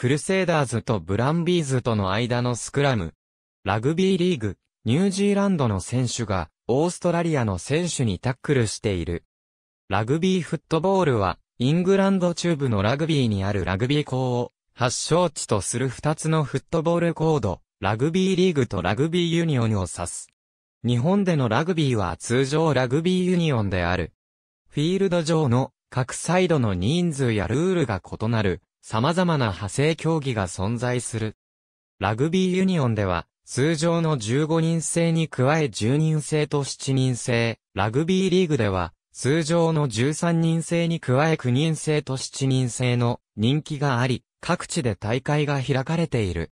クルセイダーズとブランビーズとの間のスクラム。ラグビーリーグ、ニュージーランドの選手が、オーストラリアの選手にタックルしている。ラグビーフットボールは、イングランド中部のラグビーにあるラグビー校を、発祥地とする2つのフットボールコード、ラグビーリーグとラグビーユニオンを指す。日本でのラグビーは通常ラグビーユニオンである。フィールド上の各サイドの人数やルールが異なる様々な派生競技が存在する。ラグビーユニオンでは、通常の15人制に加え10人制と7人制、ラグビーリーグでは、通常の13人制に加え9人制と7人制の人気があり、各地で大会が開かれている。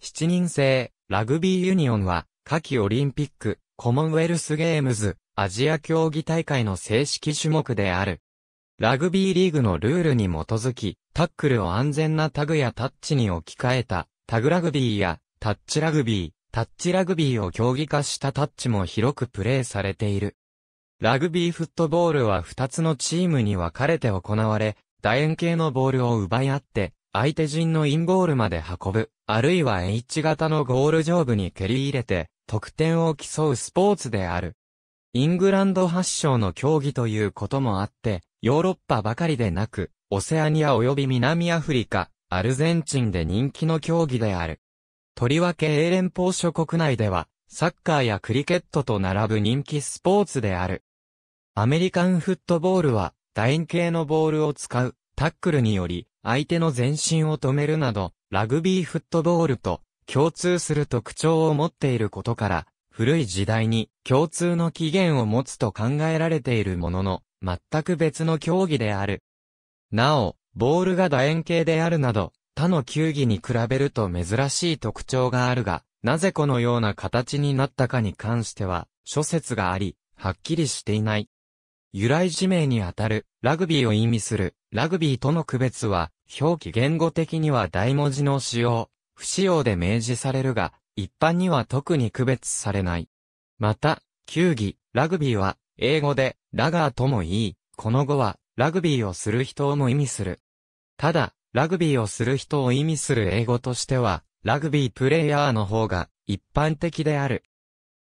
7人制、ラグビーユニオンは、夏季オリンピック、コモンウェルスゲームズ、アジア競技大会の正式種目である。ラグビーリーグのルールに基づき、タックルを安全なタグやタッチに置き換えた、タグラグビーや、タッチラグビー、タッチラグビーを競技化したタッチも広くプレーされている。ラグビーフットボールは2つのチームに分かれて行われ、楕円形のボールを奪い合って、相手陣のインゴールまで運ぶ、あるいは H 型のゴール上部に蹴り入れて、得点を競うスポーツである。イングランド発祥の競技ということもあって、ヨーロッパばかりでなく、オセアニア及び南アフリカ、アルゼンチンで人気の競技である。とりわけ英連邦諸国内では、サッカーやクリケットと並ぶ人気スポーツである。アメリカンフットボールは、楕円形のボールを使う、タックルにより、相手の前進を止めるなど、ラグビーフットボールと共通する特徴を持っていることから、古い時代に共通の起源を持つと考えられているものの、全く別の競技である。なお、ボールが楕円形であるなど、他の球技に比べると珍しい特徴があるが、なぜこのような形になったかに関しては、諸説があり、はっきりしていない。由来地名にあたる、ラグビーを意味する、ラグビーとの区別は、表記言語的には大文字の使用、不使用で明示されるが、一般には特に区別されない。また、球技、ラグビーは、英語で、ラガーとも言い、この語は、ラグビーをする人をも意味する。ただ、ラグビーをする人を意味する英語としては、ラグビープレイヤーの方が一般的である。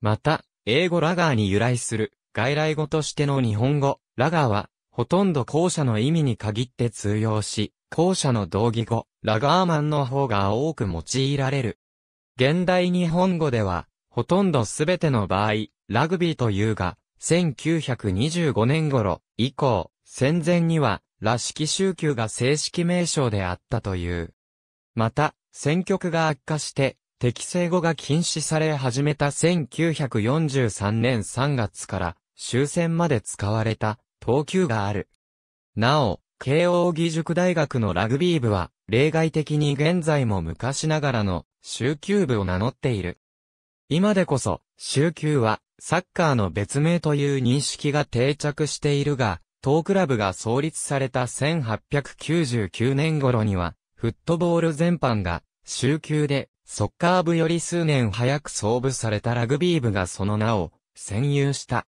また、英語ラガーに由来する外来語としての日本語、ラガーは、ほとんど後者の意味に限って通用し、後者の同義語、ラガーマンの方が多く用いられる。現代日本語では、ほとんどすべての場合、ラグビーというが、1925年頃以降、戦前には、らしき宗教が正式名称であったという。また、選挙区が悪化して、適正語が禁止され始めた1943年3月から、終戦まで使われた、東急がある。なお、慶応義塾大学のラグビー部は、例外的に現在も昔ながらの、宗教部を名乗っている。今でこそ、宗教は、サッカーの別名という認識が定着しているが、当クラブが創立された1899年頃には、フットボール全般が、週休で、ソッカー部より数年早く創部されたラグビー部がその名を、占有した。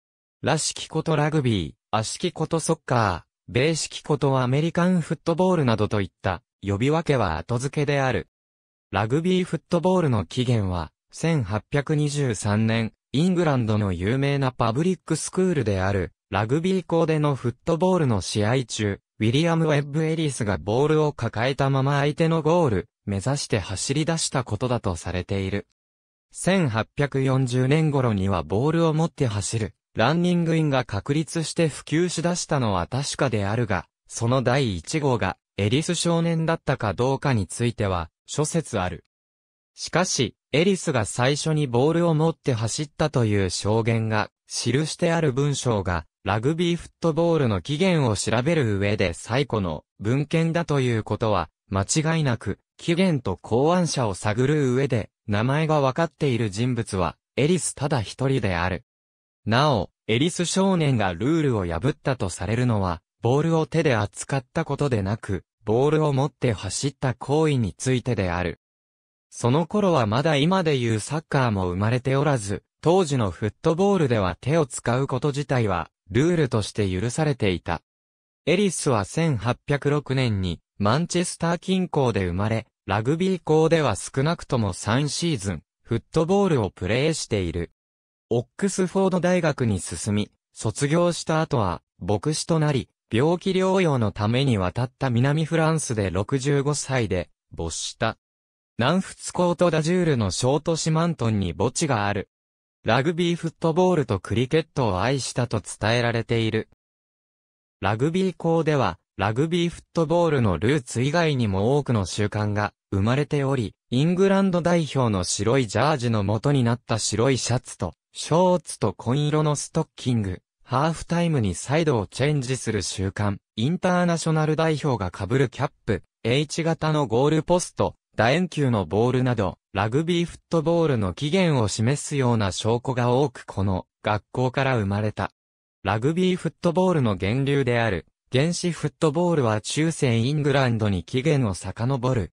らしきことラグビー、あしきことソッカー、ベーシキことアメリカンフットボールなどといった、呼び分けは後付けである。ラグビーフットボールの起源は、1823年、イングランドの有名なパブリックスクールである、ラグビー校でのフットボールの試合中、ウィリアム・ウェッブ・エリスがボールを抱えたまま相手のゴール、目指して走り出したことだとされている。1840年頃にはボールを持って走る、ランニングインが確立して普及しだしたのは確かであるが、その第1号がエリス少年だったかどうかについては、諸説ある。しかし、エリスが最初にボールを持って走ったという証言が、記してある文章が、ラグビーフットボールの起源を調べる上で最古の文献だということは、間違いなく、起源と考案者を探る上で、名前がわかっている人物は、エリスただ一人である。なお、エリス少年がルールを破ったとされるのは、ボールを手で扱ったことでなく、ボールを持って走った行為についてである。その頃はまだ今でいうサッカーも生まれておらず、当時のフットボールでは手を使うこと自体は、ルールとして許されていた。エリスは1806年に、マンチェスター近郊で生まれ、ラグビー校では少なくとも3シーズン、フットボールをプレーしている。オックスフォード大学に進み、卒業した後は、牧師となり、病気療養のために渡った南フランスで65歳で、没した。南仏コートダジュールのショートシマントンに墓地がある。ラグビーフットボールとクリケットを愛したと伝えられている。ラグビー校では、ラグビーフットボールのルーツ以外にも多くの習慣が生まれており、イングランド代表の白いジャージの元になった白いシャツと、ショーツと紺色のストッキング、ハーフタイムにサイドをチェンジする習慣、インターナショナル代表が被るキャップ、H 型のゴールポスト、楕円球のボールなど、ラグビーフットボールの起源を示すような証拠が多くこの学校から生まれた。ラグビーフットボールの源流である、原始フットボールは中世イングランドに起源を遡る。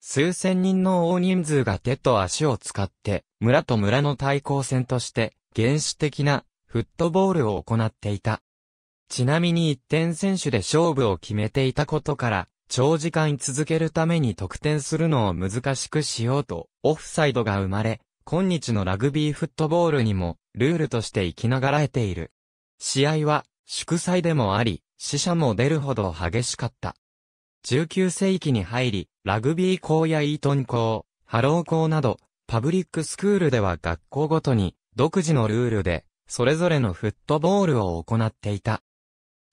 数千人の大人数が手と足を使って、村と村の対抗戦として、原始的なフットボールを行っていた。ちなみに一点選手で勝負を決めていたことから、長時間続けるために得点するのを難しくしようと、オフサイドが生まれ、今日のラグビーフットボールにも、ルールとして生きながらえている。試合は、祝祭でもあり、死者も出るほど激しかった。19世紀に入り、ラグビー校やイートン校、ハロー校など、パブリックスクールでは学校ごとに、独自のルールで、それぞれのフットボールを行っていた。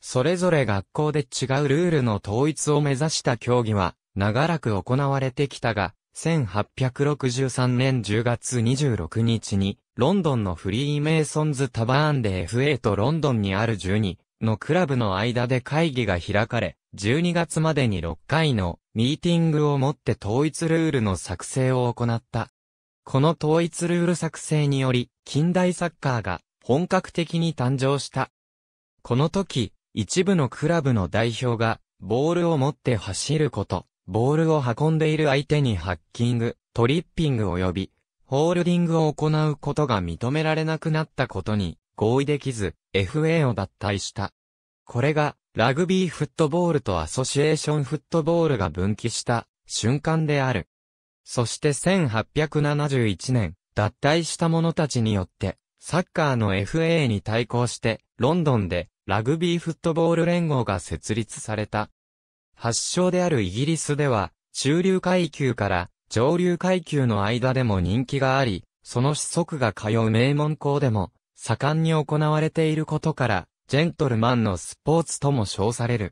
それぞれ学校で違うルールの統一を目指した競技は、長らく行われてきたが、1863年10月26日に、ロンドンのフリーメイソンズタバーンで FA とロンドンにある12のクラブの間で会議が開かれ、12月までに6回のミーティングをもって統一ルールの作成を行った。この統一ルール作成により、近代サッカーが本格的に誕生した。この時、一部のクラブの代表が、ボールを持って走ること、ボールを運んでいる相手にハッキング、トリッピング及び、ホールディングを行うことが認められなくなったことに合意できず、FA を脱退した。これが、ラグビーフットボールとアソシエーションフットボールが分岐した瞬間である。そして1871年、脱退した者たちによって、サッカーの FA に対抗して、ロンドンでラグビーフットボール連合が設立された。発祥であるイギリスでは、中流階級から上流階級の間でも人気があり、その子息が通う名門校でも、盛んに行われていることから、ジェントルマンのスポーツとも称される。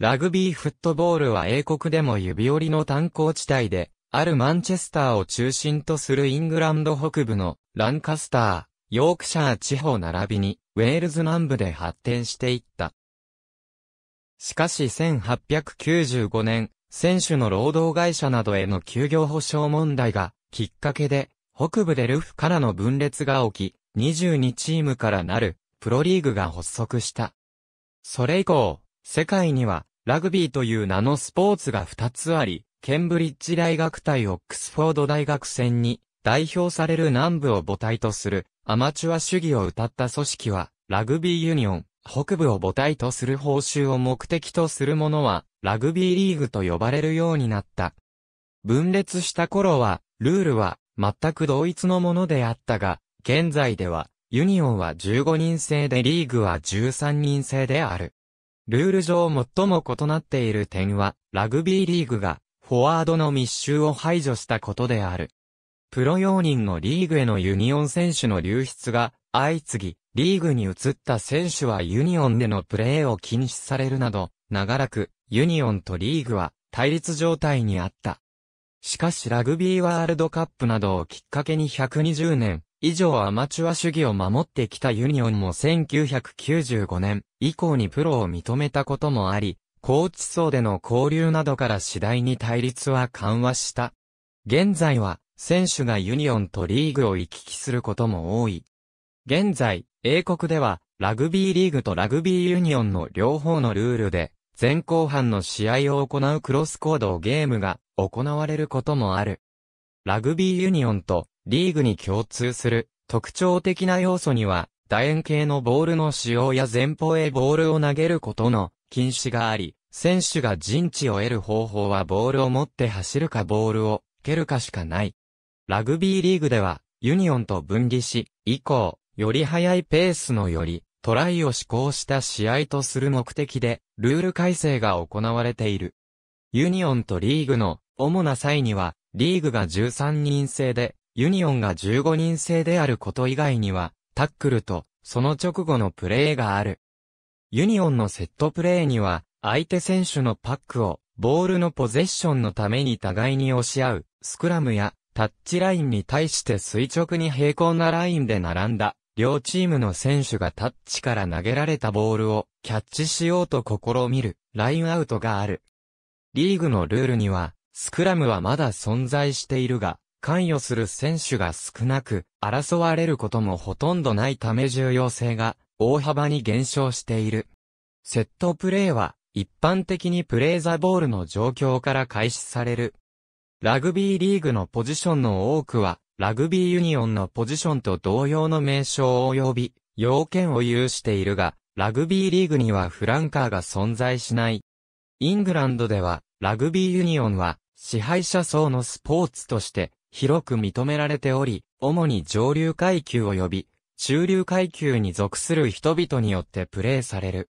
ラグビーフットボールは英国でも指折りの炭鉱地帯で、あるマンチェスターを中心とするイングランド北部のランカスター、ヨークシャー地方並びに、ウェールズ南部で発展していった。しかし1895年、選手の労働会社などへの休業保障問題が、きっかけで、北部でルフからの分裂が起き、22チームからなる、プロリーグが発足した。それ以降、世界には、ラグビーという名のスポーツが2つあり、ケンブリッジ大学対オックスフォード大学戦に代表される南部を母体とするアマチュア主義を謳った組織は、ラグビーユニオン、北部を母体とする報酬を目的とするものは、ラグビーリーグと呼ばれるようになった。分裂した頃は、ルールは全く同一のものであったが、現在では、ユニオンは15人制でリーグは13人制である。ルール上最も異なっている点は、ラグビーリーグが、フォワードの密集を排除したことである。プロ容認のリーグへのユニオン選手の流出が相次ぎ、リーグに移った選手はユニオンでのプレーを禁止されるなど、長らくユニオンとリーグは対立状態にあった。しかしラグビーワールドカップなどをきっかけに120年以上アマチュア主義を守ってきたユニオンも1995年以降にプロを認めたこともあり、高知層での交流などから次第に対立は緩和した。現在は選手がユニオンとリーグを行き来することも多い。現在、英国では、ラグビーリーグとラグビーユニオンの両方のルールで、前後半の試合を行うクロスコードゲームが行われることもある。ラグビーユニオンとリーグに共通する特徴的な要素には、楕円形のボールの使用や前方へボールを投げることの禁止があり、選手が陣地を得る方法はボールを持って走るかボールを蹴るかしかない。ラグビーリーグでは、ユニオンと分離し、以降、より速いペースのより、トライを試行した試合とする目的で、ルール改正が行われている。ユニオンとリーグの主な際には、リーグが13人制で、ユニオンが15人制であること以外には、タックルと、その直後のプレーがある。ユニオンのセットプレーには、相手選手のパックを、ボールのポゼッションのために互いに押し合う、スクラムや、タッチラインに対して垂直に平行なラインで並んだ、両チームの選手がタッチから投げられたボールをキャッチしようと試みる、ラインアウトがある。リーグのルールには、スクラムはまだ存在しているが、関与する選手が少なく、争われることもほとんどないため重要性が大幅に減少している。セットプレーは、一般的にプレーザボールの状況から開始されるラグビーリーグのポジションの多くは、ラグビーユニオンのポジションと同様の名称及び、要件を有しているが、ラグビーリーグにはフランカーが存在しない。イングランドでは、ラグビーユニオンは、支配者層のスポーツとして、広く認められており、主に上流階級及び、中流階級に属する人々によってプレーされる。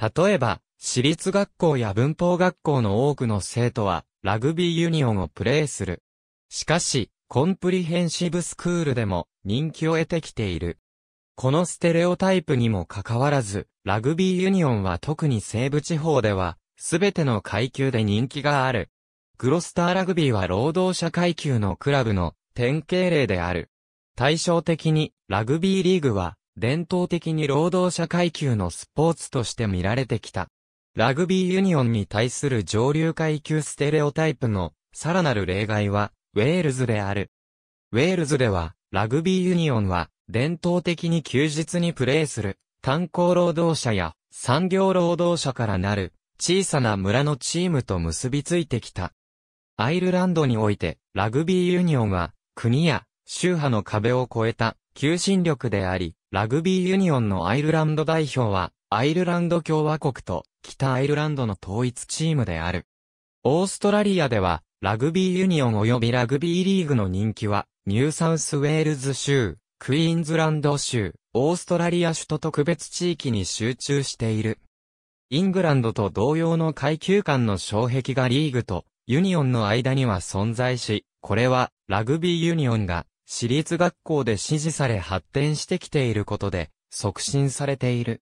例えば、私立学校や文法学校の多くの生徒は、ラグビーユニオンをプレーする。しかし、コンプリヘンシブスクールでも人気を得てきている。このステレオタイプにもかかわらず、ラグビーユニオンは特に西部地方では、すべての階級で人気がある。グロスターラグビーは労働者階級のクラブの典型例である。対照的に、ラグビーリーグは、伝統的に労働者階級のスポーツとして見られてきた。ラグビーユニオンに対する上流階級ステレオタイプのさらなる例外は、ウェールズである。ウェールズでは、ラグビーユニオンは、伝統的に休日にプレーする、炭鉱労働者や産業労働者からなる、小さな村のチームと結びついてきた。アイルランドにおいて、ラグビーユニオンは、国や宗派の壁を越えた求心力であり、ラグビーユニオンのアイルランド代表は、アイルランド共和国と北アイルランドの統一チームである。オーストラリアでは、ラグビーユニオン及びラグビーリーグの人気は、ニューサウスウェールズ州、クイーンズランド州、オーストラリア首都特別地域に集中している。イングランドと同様の階級間の障壁がリーグとユニオンの間には存在し、これはラグビーユニオンが私立学校で支持され発展してきていることで促進されている。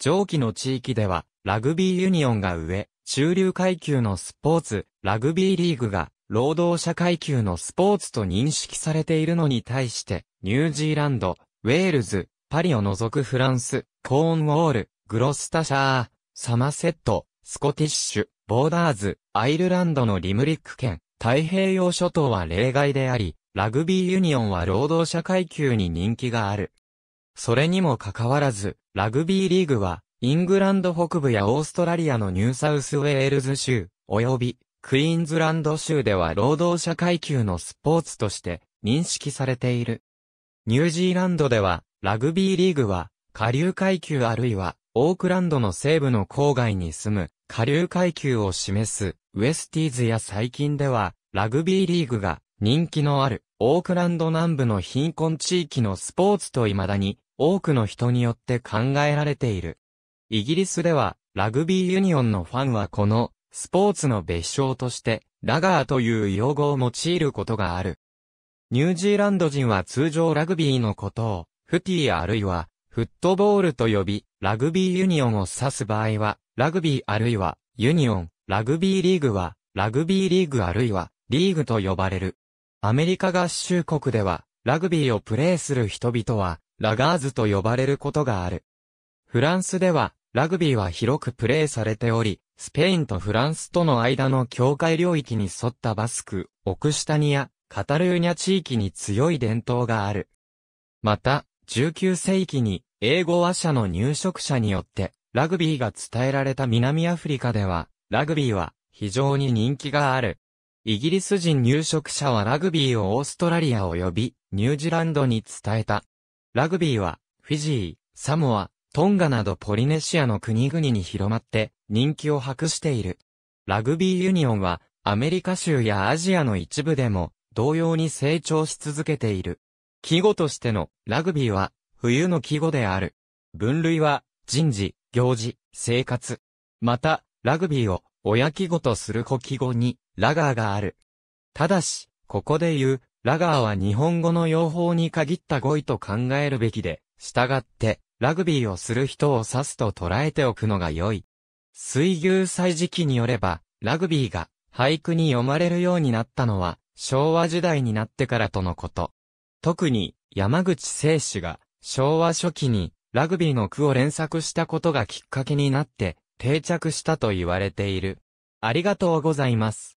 上記の地域ではラグビーユニオンが上、中流階級のスポーツ、ラグビーリーグが、労働者階級のスポーツと認識されているのに対して、ニュージーランド、ウェールズ、パリを除くフランス、コーンウォール、グロスタシャー、サマセット、スコティッシュ、ボーダーズ、アイルランドのリムリック県、太平洋諸島は例外であり、ラグビーユニオンは労働者階級に人気がある。それにもかかわらず、ラグビーリーグはイングランド北部やオーストラリアのニューサウスウェールズ州、及びクイーンズランド州では労働者階級のスポーツとして認識されている。ニュージーランドではラグビーリーグは下流階級あるいはオークランドの西部の郊外に住む下流階級を示すウエスティーズや最近ではラグビーリーグが人気のあるオークランド南部の貧困地域のスポーツと未だに多くの人によって考えられている。イギリスでは、ラグビーユニオンのファンはこの、スポーツの別称として、ラガーという用語を用いることがある。ニュージーランド人は通常ラグビーのことを、フティーあるいは、フットボールと呼び、ラグビーユニオンを指す場合は、ラグビーあるいは、ユニオン、ラグビーリーグは、ラグビーリーグあるいは、リーグと呼ばれる。アメリカ合衆国では、ラグビーをプレーする人々は、ラガーズと呼ばれることがある。フランスでは、ラグビーは広くプレーされており、スペインとフランスとの間の境界領域に沿ったバスク、オクシタニア、カタルーニャ地域に強い伝統がある。また、19世紀に英語話者の入植者によってラグビーが伝えられた南アフリカでは、ラグビーは非常に人気がある。イギリス人入植者はラグビーをオーストラリア及びニュージーランドに伝えた。ラグビーはフィジー、サモア、トンガなどポリネシアの国々に広まって人気を博している。ラグビーユニオンはアメリカ州やアジアの一部でも同様に成長し続けている。季語としてのラグビーは冬の季語である。分類は人事、行事、生活。また、ラグビーを親季語とする古季語にラガーがある。ただし、ここで言うラガーは日本語の用法に限った語彙と考えるべきで、従ってラグビーをする人を指すと捉えておくのが良い。水牛祭時期によれば、ラグビーが俳句に読まれるようになったのは、昭和時代になってからとのこと。特に、山口聖氏が、昭和初期に、ラグビーの句を連作したことがきっかけになって、定着したと言われている。ありがとうございます。